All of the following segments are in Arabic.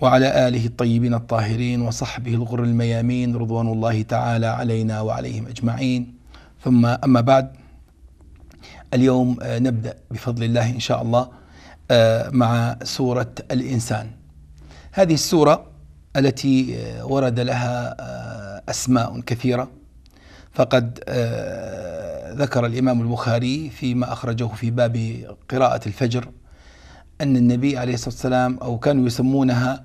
وعلى آله الطيبين الطاهرين وصحبه الغر الميامين رضوان الله تعالى علينا وعليهم أجمعين ثم أما بعد اليوم آه، نبدأ بفضل الله إن شاء الله آه، مع سورة الإنسان هذه السورة التي آه، ورد لها أسماء كثيرة فقد ذكر الإمام البخاري فيما أخرجه في باب قراءة الفجر أن النبي عليه الصلاة والسلام أو كانوا يسمونها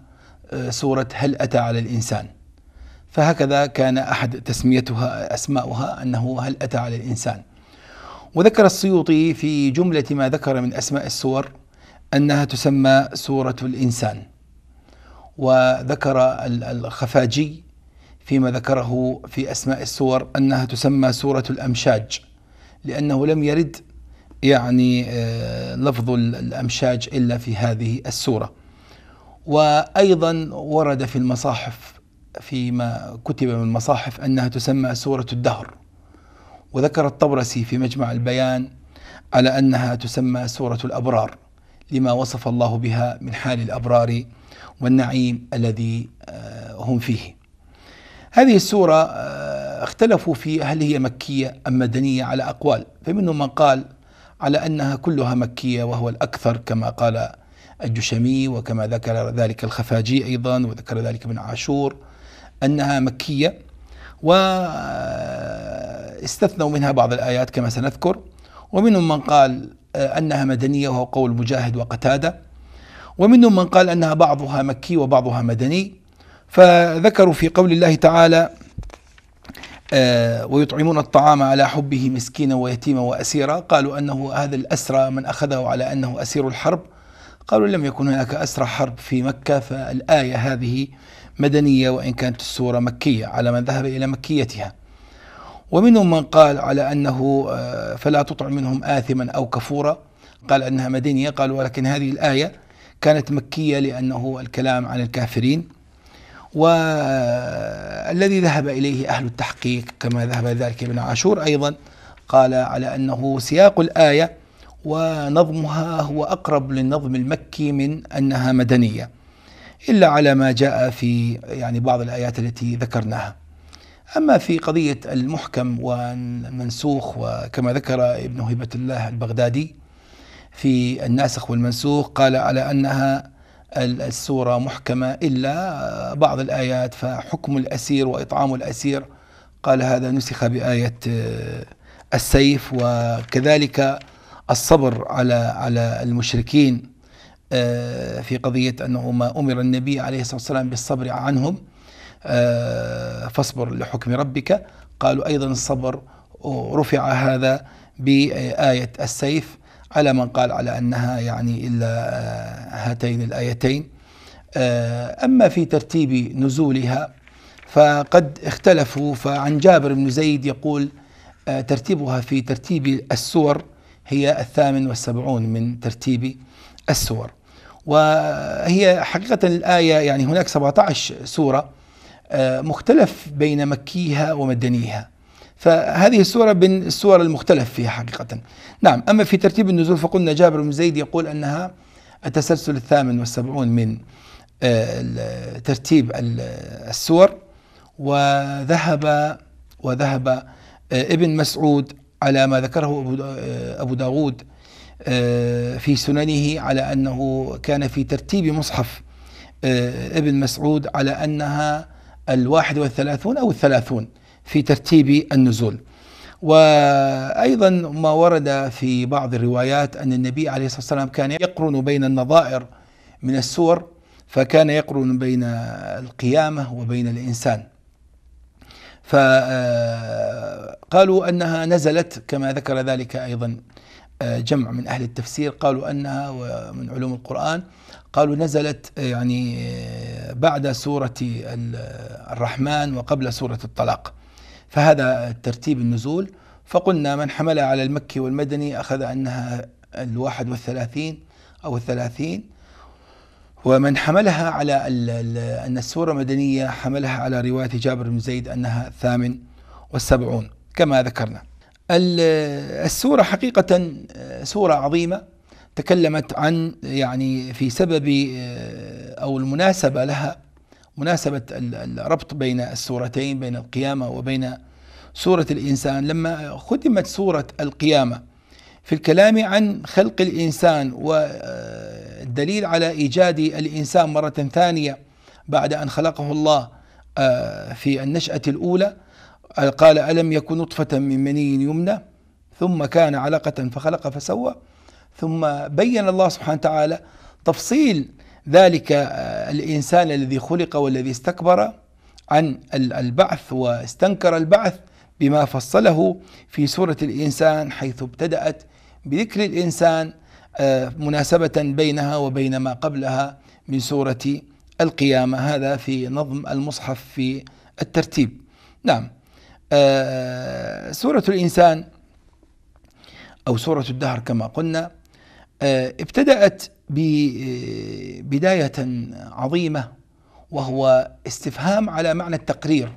سورة هل أتى على الإنسان فهكذا كان أحد تسميتها أسماؤها أنه هل أتى على الإنسان وذكر السيوطي في جملة ما ذكر من أسماء السور أنها تسمى سورة الإنسان وذكر الخفاجي فيما ذكره في أسماء السور أنها تسمى سورة الأمشاج لأنه لم يرد يعني آه، لفظ الأمشاج إلا في هذه السورة وأيضا ورد في المصاحف فيما كتب من المصاحف أنها تسمى سورة الدهر وذكر الطبرسي في مجمع البيان على أنها تسمى سورة الأبرار لما وصف الله بها من حال الأبرار والنعيم الذي آه، هم فيه هذه السورة آه، اختلفوا في هل هي مكية أم مدنية على أقوال فمنهم من قال على أنها كلها مكية وهو الأكثر كما قال الجشمي وكما ذكر ذلك الخفاجي أيضا وذكر ذلك ابن عاشور أنها مكية واستثنوا منها بعض الآيات كما سنذكر ومنهم من قال آه، أنها مدنية وهو قول مجاهد وقتادة ومنهم من قال أنها بعضها مكي وبعضها مدني فذكروا في قول الله تعالى آه، ويطعمون الطعام على حبه مسكينا ويتيما واسيرا قالوا انه هذا الاسرى من اخذه على انه اسير الحرب قالوا لم يكن هناك أسرى حرب في مكة فالآية هذه مدنية وإن كانت السورة مكية على من ذهب إلى مكيتها ومنهم من قال على أنه آه، فلا تطع منهم آثما أو كفورا قال أنها مدنية قال ولكن هذه الآية كانت مكية لأنه الكلام عن الكافرين والذي ذهب إليه أهل التحقيق كما ذهب ذلك ابن عاشور أيضا قال على أنه سياق الآية ونظمها هو أقرب للنظم المكي من أنها مدنية إلا على ما جاء في يعني بعض الآيات التي ذكرناها أما في قضية المحكم والمنسوخ وكما ذكر ابن هبة الله البغدادي في الناسخ والمنسوخ قال على أنها السورة محكمة إلا بعض الآيات فحكم الأسير وإطعام الأسير قال هذا نسخ بآية السيف وكذلك الصبر على على المشركين آه، في قضية أنه ما أمر النبي عليه الصلاة والسلام بالصبر عنهم آه، فاصبر لحكم ربك قالوا أيضا الصبر رفع هذا بآية السيف على من قال على أنها يعني إلا آه، هاتين الآيتين أما في ترتيب نزولها فقد اختلفوا فعن جابر بن زيد يقول ترتيبها في ترتيب السور هي الثامن والسبعون من ترتيب السور وهي حقيقة الآية يعني هناك 17 سورة آه، مختلف بين مكيها ومدنيها فهذه السورة بين السور المختلف فيها حقيقة نعم أما في ترتيب النزول فقلنا جابر بن زيد يقول أنها التسلسل الثامن والسبعون من آه، ترتيب السور وذهب وذهب آه، ابن مسعود على ما ذكره أبو, داود آه، في سننه على أنه كان في ترتيب مصحف آه، ابن مسعود على أنها الواحد والثلاثون أو الثلاثون في ترتيب النزول وأيضا ما ورد في بعض الروايات أن النبي عليه الصلاة والسلام كان يقرن بين النظائر من السور فكان يقرن بين القيامة وبين الإنسان فقالوا آه، أنها نزلت كما ذكر ذلك أيضا آه، جمع من أهل التفسير قالوا أنها ومن علوم القرآن قالوا نزلت آه، يعني بعد سورة الرحمن وقبل سورة الطلاق فهذا ترتيب النزول فقلنا من حملها على المكي والمدني أخذ أنها الواحد والثلاثين أو الثلاثين ومن حملها على أن السورة مدنية حملها على رواية جابر بن زيد أنها الثامن والسبعون كما ذكرنا السورة حقيقة سورة عظيمة تكلمت عن يعني في سبب أو المناسبة لها مناسبة الربط بين السورتين بين القيامة وبين سورة الإنسان لما ختمت سورة القيامة في الكلام عن خلق الإنسان و الدليل على إيجاد الإنسان مرة ثانية بعد أن خلقه الله آه، في النشأة الأولى آه، قال ألم يكن نطفة من مني يمنى ثم كان علقة فخلق فسوى ثم بين الله سبحانه وتعالى تفصيل ذلك آه، الإنسان الذي خلق والذي استكبر عن البعث واستنكر البعث بما فصله في سورة الإنسان حيث ابتدأت بذكر الإنسان آه، مناسبة بينها وبين ما قبلها من سورة القيامة هذا في نظم المصحف في الترتيب نعم آه، سورة الإنسان أو سورة الدهر كما قلنا آه، ابتدأت ببداية عظيمة وهو استفهام على معنى التقرير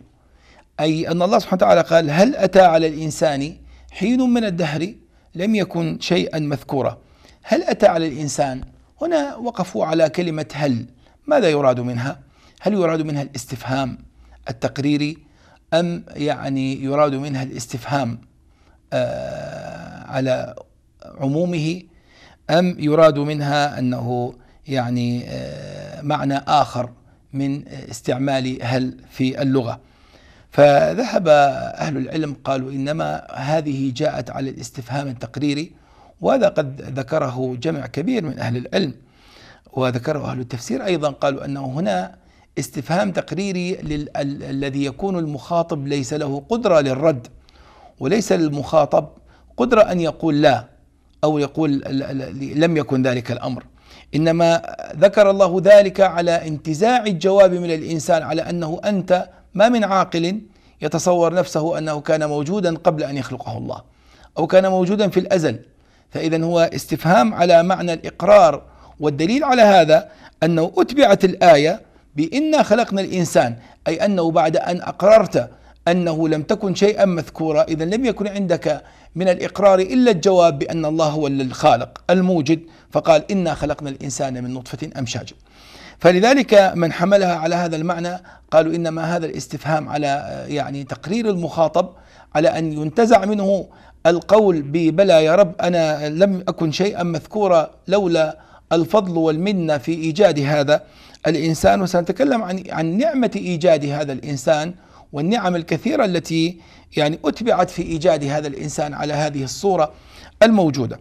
أي أن الله سبحانه وتعالى قال هل أتى على الإنسان حين من الدهر لم يكن شيئا مذكورا هل أتى على الإنسان هنا وقفوا على كلمة هل ماذا يراد منها هل يراد منها الاستفهام التقريري أم يعني يراد منها الاستفهام آه، على عمومه أم يراد منها أنه يعني آه، معنى آخر من استعمال هل في اللغة فذهب أهل العلم قالوا إنما هذه جاءت على الاستفهام التقريري وهذا قد ذكره جمع كبير من أهل العلم وذكره أهل التفسير أيضا قالوا أنه هنا استفهام تقريري الذي يكون المخاطب ليس له قدرة للرد وليس للمخاطب قدرة أن يقول لا أو يقول لم يكن ذلك الأمر إنما ذكر الله ذلك على انتزاع الجواب من الإنسان على أنه أنت ما من عاقل يتصور نفسه أنه كان موجودا قبل أن يخلقه الله أو كان موجودا في الأزل فإذا هو استفهام على معنى الإقرار والدليل على هذا أنه أتبعت الآية بإنا خلقنا الإنسان أي أنه بعد أن أقررت أنه لم تكن شيئا مذكورا إذا لم يكن عندك من الإقرار إلا الجواب بأن الله هو الخالق الموجد فقال إنا خلقنا الإنسان من نطفة أمشاج فلذلك من حملها على هذا المعنى قالوا إنما هذا الاستفهام على يعني تقرير المخاطب على أن ينتزع منه القول ببلى يا رب أنا لم أكن شيئا مذكورا لولا الفضل والمنة في إيجاد هذا الإنسان وسنتكلم عن عن نعمة إيجاد هذا الإنسان والنعم الكثيرة التي يعني أتبعت في إيجاد هذا الإنسان على هذه الصورة الموجودة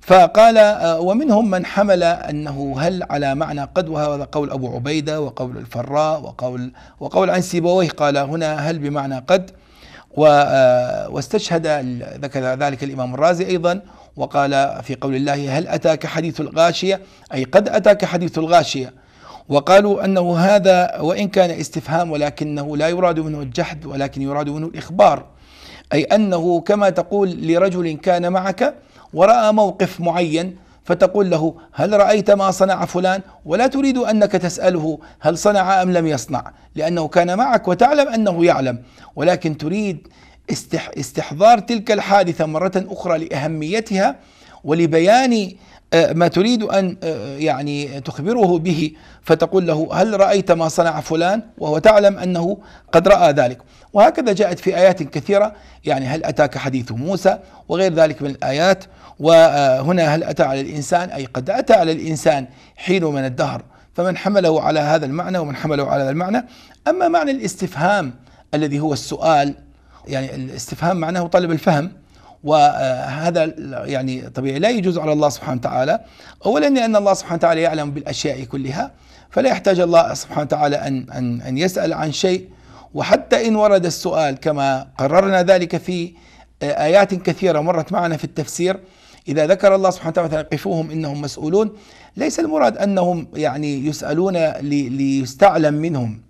فقال آه، ومنهم من حمل أنه هل على معنى قد وهذا قول أبو عبيدة وقول الفراء وقول وقول عن سيبويه قال هنا هل بمعنى قد آه، واستشهد ذكر ذلك الإمام الرازي أيضا وقال في قول الله هل أتاك حديث الغاشية أي قد أتاك حديث الغاشية وقالوا أنه هذا وإن كان استفهام ولكنه لا يراد منه الجحد ولكن يراد منه الإخبار أي أنه كما تقول لرجل كان معك ورأى موقف معين فتقول له هل رأيت ما صنع فلان ولا تريد أنك تسأله هل صنع أم لم يصنع لأنه كان معك وتعلم أنه يعلم ولكن تريد استحضار تلك الحادثة مرة أخرى لأهميتها ولبيان آه، ما تريد أن آه، يعني تخبره به فتقول له هل رأيت ما صنع فلان وهو تعلم أنه قد رأى ذلك وهكذا جاءت في آيات كثيرة يعني هل أتاك حديث موسى وغير ذلك من الآيات وهنا هل أتى على الإنسان أي قد أتى على الإنسان حين من الدهر فمن حمله على هذا المعنى ومن حمله على هذا المعنى أما معنى الاستفهام الذي هو السؤال يعني الاستفهام معناه طلب الفهم وهذا يعني طبيعي لا يجوز على الله سبحانه وتعالى اولا لان الله سبحانه وتعالى يعلم بالاشياء كلها فلا يحتاج الله سبحانه وتعالى ان ان ان يسال عن شيء وحتى ان ورد السؤال كما قررنا ذلك في آه، ايات كثيره مرت معنا في التفسير إذا ذكر الله سبحانه وتعالى قفوهم إنهم مسؤولون ليس المراد أنهم يعني يسألون ليستعلم منهم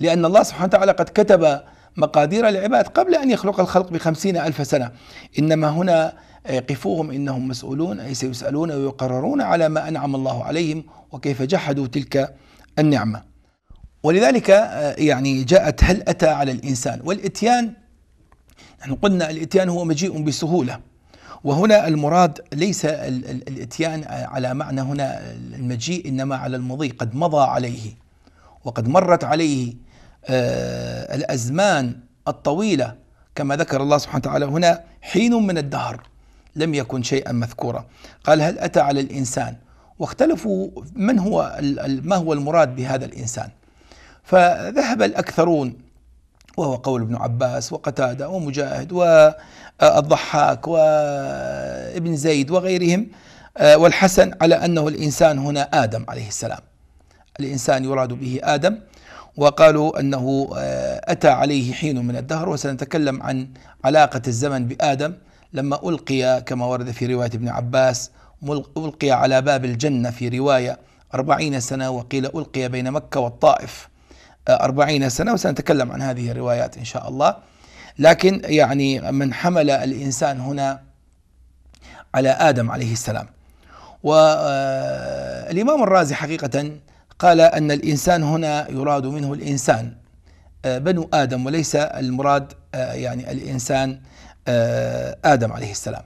لأن الله سبحانه وتعالى قد كتب مقادير العباد قبل أن يخلق الخلق بخمسين ألف سنة إنما هنا يقفوهم آه، إنهم مسؤولون أي سيسألون ويقررون على ما أنعم الله عليهم وكيف جحدوا تلك النعمة ولذلك آه، يعني جاءت هل أتى على الإنسان والإتيان نحن قلنا الإتيان هو مجيء بسهولة وهنا المراد ليس الاتيان آه، على معنى هنا المجيء انما على المضي قد مضى عليه وقد مرت عليه آه، الأزمان الطويلة كما ذكر الله سبحانه وتعالى هنا حين من الدهر لم يكن شيئا مذكورا قال هل أتى على الإنسان واختلفوا من هو ما هو المراد بهذا الإنسان فذهب الأكثرون وهو قول ابن عباس وقتادة ومجاهد والضحاك وابن زيد وغيرهم آه، والحسن على أنه الإنسان هنا آدم عليه السلام الإنسان يراد به آدم وقالوا أنه آه، أتى عليه حين من الدهر وسنتكلم عن علاقة الزمن بآدم لما ألقي كما ورد في رواية ابن عباس ألقي على باب الجنة في رواية أربعين سنة وقيل ألقي بين مكة والطائف آه، أربعين سنة وسنتكلم عن هذه الروايات إن شاء الله لكن يعني من حمل الإنسان هنا على آدم عليه السلام والإمام آه، الرازي حقيقة قال أن الإنسان هنا يراد منه الإنسان آه، بنو آدم وليس المراد آه، يعني الإنسان آه، آدم عليه السلام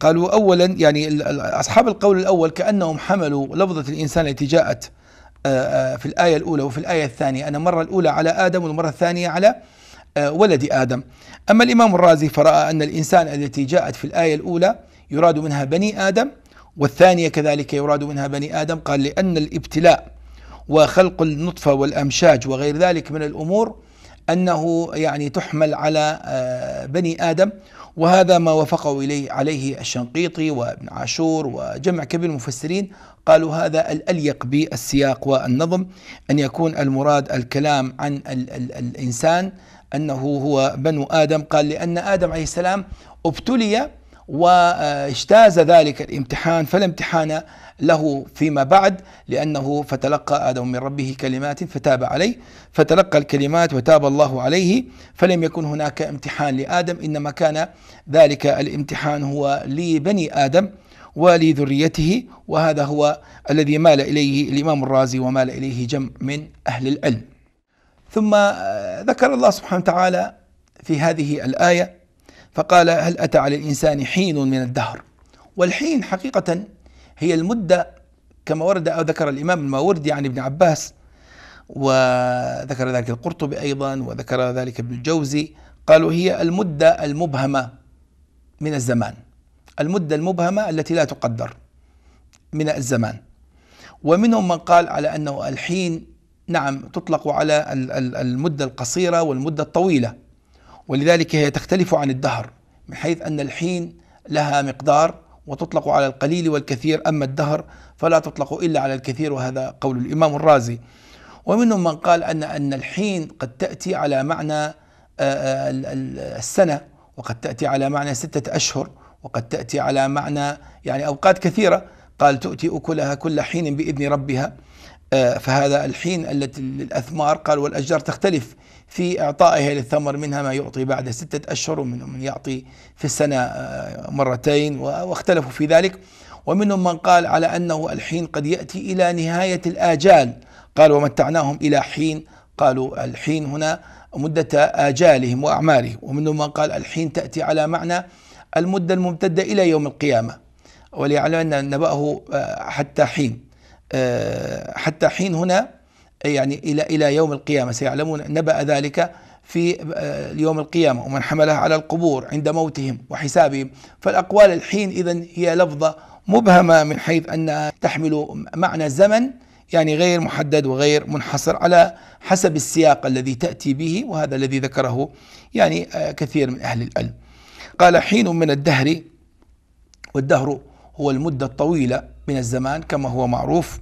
قالوا أولا يعني أصحاب القول الأول كأنهم حملوا لفظة الإنسان التي جاءت في الآية الأولى وفي الآية الثانية أن المرة الأولى على آدم والمرة الثانية على ولد آدم أما الإمام الرازي فرأى أن الإنسان التي جاءت في الآية الأولى يراد منها بني آدم والثانية كذلك يراد منها بني آدم قال لأن الابتلاء وخلق النطفة والأمشاج وغير ذلك من الأمور أنه يعني تحمل على آه، بني آدم وهذا ما وفقوا إليه عليه الشنقيطي وابن عاشور وجمع كبير المفسرين قالوا هذا الأليق بالسياق والنظم أن يكون المراد الكلام عن ال ال الإنسان أنه هو بنو آدم قال لأن آدم عليه السلام ابتلي واجتاز ذلك الامتحان فلا امتحان له فيما بعد لأنه فتلقى آدم من ربه كلمات فتاب عليه فتلقى الكلمات وتاب الله عليه فلم يكن هناك امتحان لآدم إنما كان ذلك الامتحان هو لبني آدم ولذريته وهذا هو الذي مال إليه الإمام الرازي ومال إليه جمع من أهل العلم ثم آه، ذكر الله سبحانه وتعالى في هذه الآية فقال هل أتى على الإنسان حين من الدهر والحين حقيقة هي المدة كما ورد أو ذكر الإمام الماوردي عن ابن عباس وذكر ذلك القرطبي أيضا وذكر ذلك ابن الجوزي قالوا هي المدة المبهمة من الزمان المدة المبهمة التي لا تقدر من الزمان ومنهم من قال على أنه الحين نعم تطلق على المدة القصيرة والمدة الطويلة ولذلك هي تختلف عن الدهر من حيث أن الحين لها مقدار وتطلق على القليل والكثير أما الدهر فلا تطلق إلا على الكثير وهذا قول الإمام الرازي ومنهم من قال أن أن الحين قد تأتي على معنى آه، آه، السنة وقد تأتي على معنى ستة أشهر وقد تأتي على معنى يعني أوقات كثيرة قال تؤتي أكلها كل حين بإذن ربها آه، فهذا الحين التي الأثمار قال والأشجار تختلف في إعطائها للثمر منها ما يعطي بعد ستة أشهر ومنهم من يعطي في السنة آه، مرتين واختلفوا في ذلك ومنهم من قال على أنه الحين قد يأتي إلى نهاية الآجال قال ومتعناهم إلى حين قالوا الحين هنا مدة آجالهم وأعمارهم ومنهم من قال الحين تأتي على معنى المدة الممتدة إلى يوم القيامة وليعلم أن نبأه آه، حتى حين آه، حتى حين هنا يعني إلى إلى يوم القيامة سيعلمون نبأ ذلك في آه، يوم القيامة ومن حملها على القبور عند موتهم وحسابهم فالأقوال الحين إذا هي لفظة مبهمة من حيث أنها تحمل معنى زمن يعني غير محدد وغير منحصر على حسب السياق الذي تأتي به وهذا الذي ذكره يعني آه، كثير من أهل العلم قال حين من الدهر والدهر هو المدة الطويلة من الزمان كما هو معروف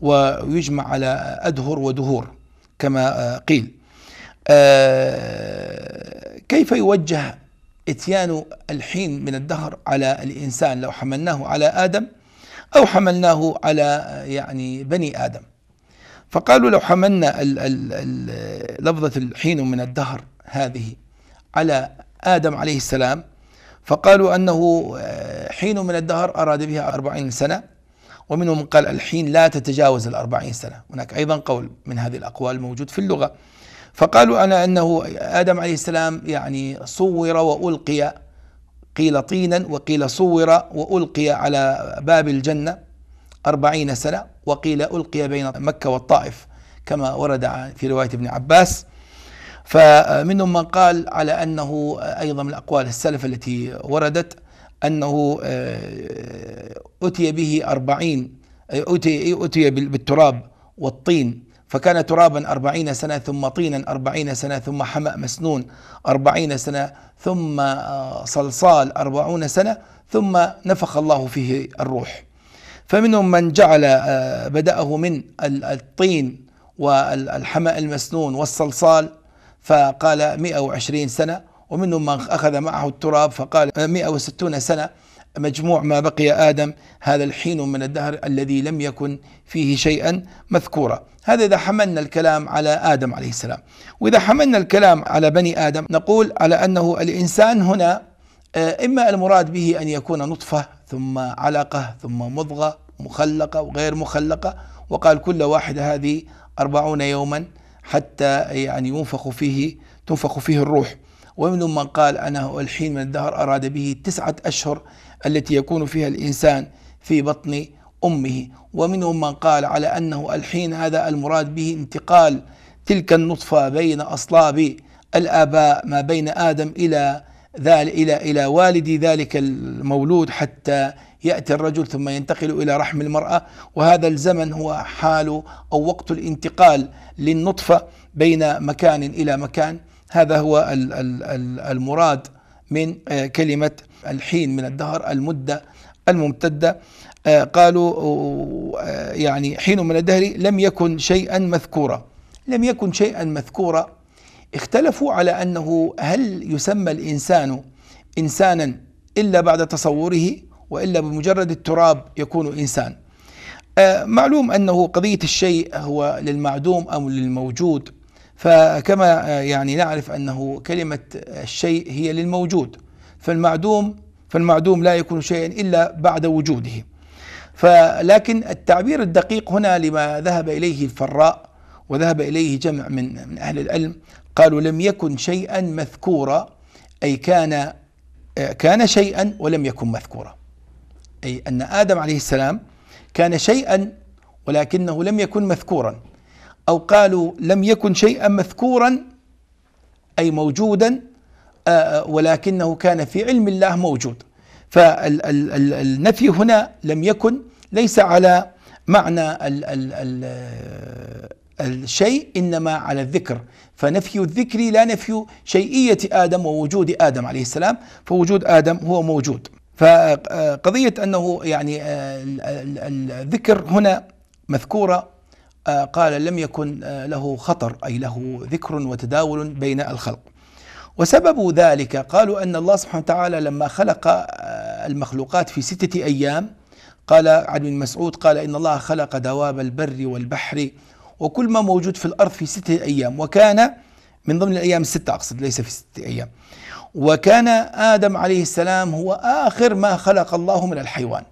ويجمع على أدهر ودهور كما آه، قيل آه، كيف يوجه إتيان الحين من الدهر على الإنسان لو حملناه على آدم أو حملناه على آه، يعني بني آدم فقالوا لو حملنا لفظة الحين من الدهر هذه على آدم عليه السلام فقالوا أنه حين من الدهر أراد بها أربعين سنة ومنهم من قال الحين لا تتجاوز الأربعين سنة هناك أيضا قول من هذه الأقوال الموجود في اللغة فقالوا أنا أنه آدم عليه السلام يعني صور وألقي قيل طينا وقيل صور وألقي على باب الجنة أربعين سنة وقيل ألقي بين مكة والطائف كما ورد في رواية ابن عباس فمنهم من قال على أنه أيضا من أقوال السلف التي وردت أنه آه، أتي به أربعين أتي, أتي بالتراب والطين فكان ترابا أربعين سنة ثم طينا أربعين سنة ثم حمأ مسنون أربعين سنة ثم آه، صلصال أربعون سنة ثم نفخ الله فيه الروح فمنهم من جعل آه، بدأه من الطين والحمأ المسنون والصلصال فقال 120 سنة ومنهم من أخذ معه التراب فقال 160 سنة مجموع ما بقي آدم هذا الحين من الدهر الذي لم يكن فيه شيئا مذكورا هذا إذا حملنا الكلام على آدم عليه السلام وإذا حملنا الكلام على بني آدم نقول على أنه الإنسان هنا آه، إما المراد به أن يكون نطفة ثم علقة ثم مضغة مخلقة وغير مخلقة وقال كل واحدة هذه أربعون يوما حتى يعني ينفخ فيه تنفخ فيه الروح ومنهم من قال أنه الحين من الدهر أراد به تسعة أشهر التي يكون فيها الإنسان في بطن أمه ومنهم من قال على أنه الحين هذا المراد به انتقال تلك النطفة بين أصلاب الآباء ما بين آدم إلى ذال إلى إلى والد ذلك المولود حتى يأتي الرجل ثم ينتقل إلى رحم المرأة وهذا الزمن هو حال أو وقت الانتقال للنطفة بين مكان إلى مكان هذا هو المراد من آه، كلمة الحين من الدهر المدة الممتدة آه، قالوا آه، يعني حين من الدهر لم يكن شيئا مذكورا لم يكن شيئا مذكورا اختلفوا على أنه هل يسمى الإنسان إنسانا إلا بعد تصوره وإلا بمجرد التراب يكون إنسان معلوم أنه قضية الشيء هو للمعدوم أم للموجود فكما آه، يعني نعرف أنه كلمة الشيء هي للموجود فالمعدوم فالمعدوم لا يكون شيئا إلا بعد وجوده فلكن التعبير الدقيق هنا لما ذهب إليه الفراء وذهب إليه جمع من, من أهل العلم قالوا لم يكن شيئا مذكورا أي كان آه، كان شيئا ولم يكن مذكورا أي أن آدم عليه السلام كان شيئا ولكنه لم يكن مذكورا أو قالوا لم يكن شيئا مذكورا أي موجودا آه، آه، ولكنه كان في علم الله موجود فالنفي هنا لم يكن ليس على معنى آه، الشيء انما على الذكر فنفي الذكر لا نفي شيئيه ادم ووجود ادم عليه السلام فوجود ادم هو موجود فقضيه انه يعني الذكر هنا مذكوره آه، قال لم يكن آه، له خطر أي له ذكر وتداول بين الخلق وسبب ذلك قالوا أن الله سبحانه وتعالى لما خلق آه، المخلوقات في ستة أيام قال عن بن مسعود قال إن الله خلق دواب البر والبحر وكل ما موجود في الأرض في ستة أيام وكان من ضمن الأيام الستة أقصد ليس في ستة أيام وكان آدم عليه السلام هو آخر ما خلق الله من الحيوان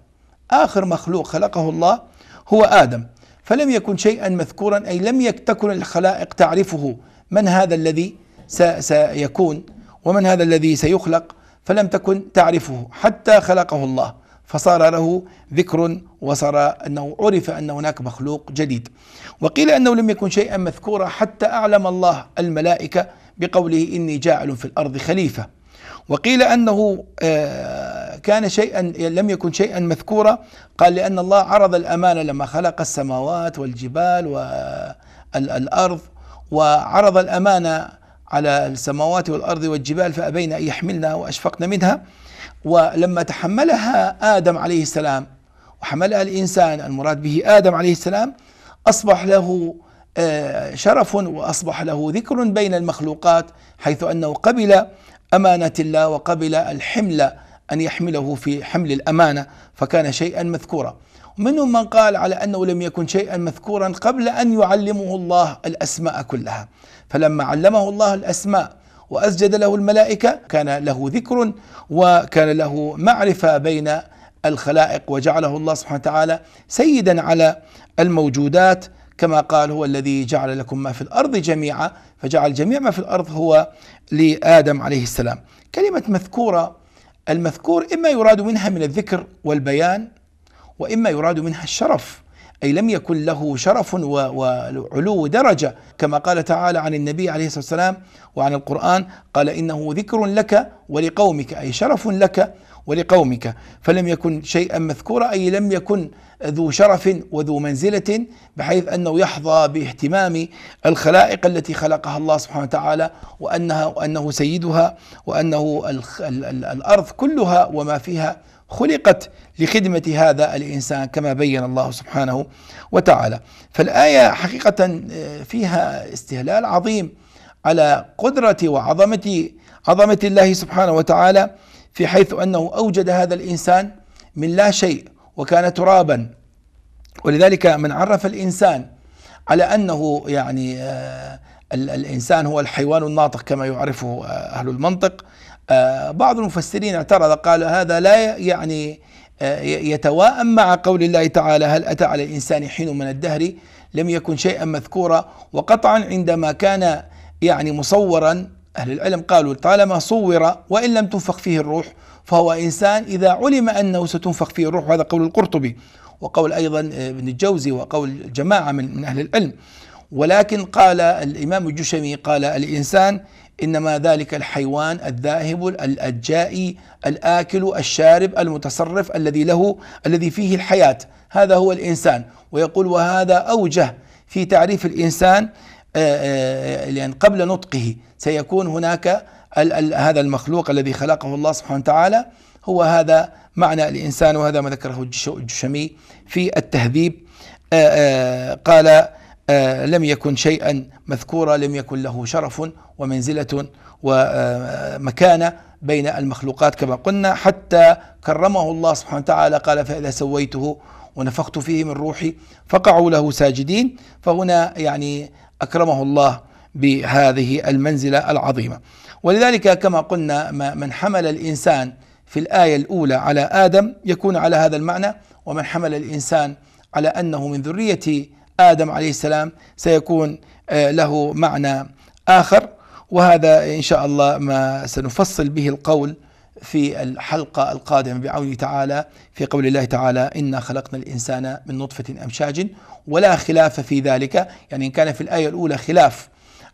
آخر مخلوق خلقه الله هو آدم فلم يكن شيئا مذكورا أي لم تكن الخلائق تعرفه من هذا الذي سيكون ومن هذا الذي سيخلق فلم تكن تعرفه حتى خلقه الله فصار له ذكر وصار انه عرف ان هناك مخلوق جديد وقيل انه لم يكن شيئا مذكورا حتى اعلم الله الملائكه بقوله اني جاعل في الارض خليفه وقيل أنه آه، كان شيئا لم يكن شيئا مذكورا قال لأن الله عرض الأمانة لما خلق السماوات والجبال والأرض وعرض الأمانة على السماوات والأرض والجبال فأبين أن يحملنا وأشفقن منها ولما تحملها آدم عليه السلام وحملها الإنسان المراد به آدم عليه السلام أصبح له آه، شرف وأصبح له ذكر بين المخلوقات حيث أنه قبل أمانة الله وقبل الحمل أن يحمله في حمل الأمانة فكان شيئا مذكورا ومنهم من قال على أنه لم يكن شيئا مذكورا قبل أن يعلمه الله الأسماء كلها فلما علمه الله الأسماء وأسجد له الملائكة كان له ذكر وكان له معرفة بين الخلائق وجعله الله سبحانه وتعالى سيدا على الموجودات كما قال هو الذي جعل لكم ما في الأرض جميعا فجعل جميع ما في الأرض هو لآدم عليه السلام كلمة مذكورة المذكور إما يراد منها من الذكر والبيان وإما يراد منها الشرف أي لم يكن له شرف وعلو درجة كما قال تعالى عن النبي عليه الصلاة والسلام وعن القرآن قال إنه ذكر لك ولقومك أي شرف لك ولقومك فلم يكن شيئا مذكورا أي لم يكن ذو شرف وذو منزلة بحيث أنه يحظى باهتمام الخلائق التي خلقها الله سبحانه وتعالى وأنها وأنه سيدها وأنه الأرض كلها وما فيها خلقت لخدمة هذا الإنسان كما بين الله سبحانه وتعالى فالآية حقيقة آه، فيها استهلال عظيم على قدرة وعظمة عظمة الله سبحانه وتعالى في حيث أنه أوجد هذا الإنسان من لا شيء وكان ترابا ولذلك من عرف الإنسان على أنه يعني آه الإنسان هو الحيوان الناطق كما يعرفه آه، أهل المنطق آه، بعض المفسرين اعترض قال هذا لا يعني آه، يتواءم مع قول الله تعالى هل أتى على الإنسان حين من الدهر لم يكن شيئا مذكورا وقطعا عندما كان يعني مصورا أهل العلم قالوا طالما صور وإن لم تنفخ فيه الروح فهو إنسان إذا علم أنه ستنفخ فيه الروح وهذا قول القرطبي وقول أيضا ابن الجوزي وقول جماعة من أهل العلم ولكن قال الإمام الجشمي قال الإنسان إنما ذلك الحيوان الذاهب الأجائي الآكل الشارب المتصرف الذي له الذي فيه الحياة هذا هو الإنسان ويقول وهذا أوجه في تعريف الإنسان آه، آه، لأن قبل نطقه سيكون هناك هذا المخلوق الذي خلقه الله سبحانه وتعالى هو هذا معنى الإنسان وهذا ما ذكره الجشمي في التهذيب آه، قال آه، لم يكن شيئا مذكورا لم يكن له شرف ومنزلة ومكانة بين المخلوقات كما قلنا حتى كرمه الله سبحانه وتعالى قال فإذا سويته ونفخت فيه من روحي فقعوا له ساجدين فهنا يعني أكرمه الله بهذه المنزلة العظيمة ولذلك كما قلنا من حمل الإنسان في الآية الأولى على آدم يكون على هذا المعنى ومن حمل الإنسان على أنه من ذرية آدم عليه السلام سيكون آه، له معنى آخر وهذا إن شاء الله ما سنفصل به القول في الحلقة القادمة بعونه تعالى في قول الله تعالى إنا خلقنا الإنسان من نطفة أمشاج ولا خلاف في ذلك يعني إن كان في الآية الأولى خلاف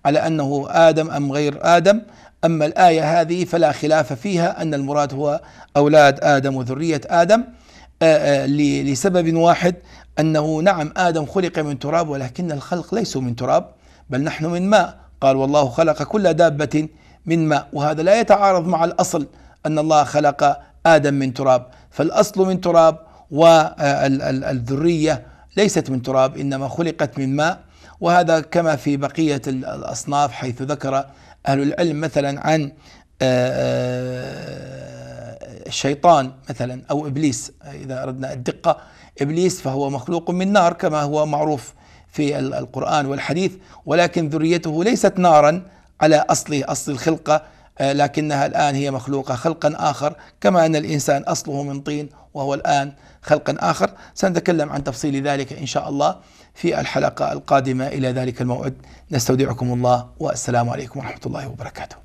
على أنه آدم أم غير آدم أما الآية هذه فلا خلاف فيها أن المراد هو أولاد آدم وذرية آدم آه، آه، لسبب واحد أنه نعم آدم خلق من تراب ولكن الخلق ليسوا من تراب بل نحن من ماء قال والله خلق كل دابة من ماء وهذا لا يتعارض مع الأصل أن الله خلق آدم من تراب فالأصل من تراب والذرية ليست من تراب إنما خلقت من ماء وهذا كما في بقية الأصناف حيث ذكر أهل العلم مثلا عن آه، آه، الشيطان مثلا أو إبليس إذا أردنا الدقة إبليس فهو مخلوق من نار كما هو معروف في القرآن والحديث ولكن ذريته ليست نارا على أصله أصل الخلقة آه، لكنها الآن هي مخلوقة خلقا آخر كما أن الإنسان أصله من طين وهو الآن خلقا آخر سنتكلم عن تفصيل ذلك إن شاء الله في الحلقة القادمة إلى ذلك الموعد نستودعكم الله والسلام عليكم ورحمة الله وبركاته